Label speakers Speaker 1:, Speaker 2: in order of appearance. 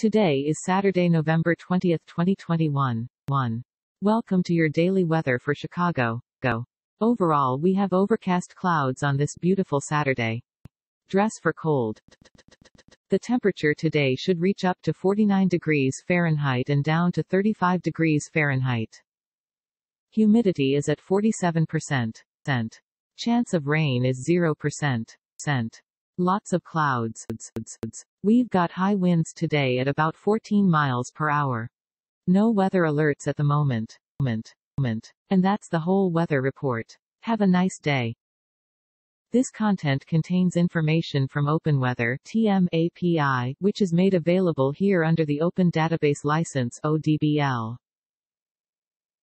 Speaker 1: Today is Saturday, November 20, 2021. 1. Welcome to your daily weather for Chicago. Go. Overall, we have overcast clouds on this beautiful Saturday. Dress for cold. The temperature today should reach up to 49 degrees Fahrenheit and down to 35 degrees Fahrenheit. Humidity is at 47%. Chance of rain is 0%. Lots of clouds. We've got high winds today at about 14 miles per hour. No weather alerts at the moment. And that's the whole weather report. Have a nice day. This content contains information from OpenWeather TM API, which is made available here under the Open Database License ODBL.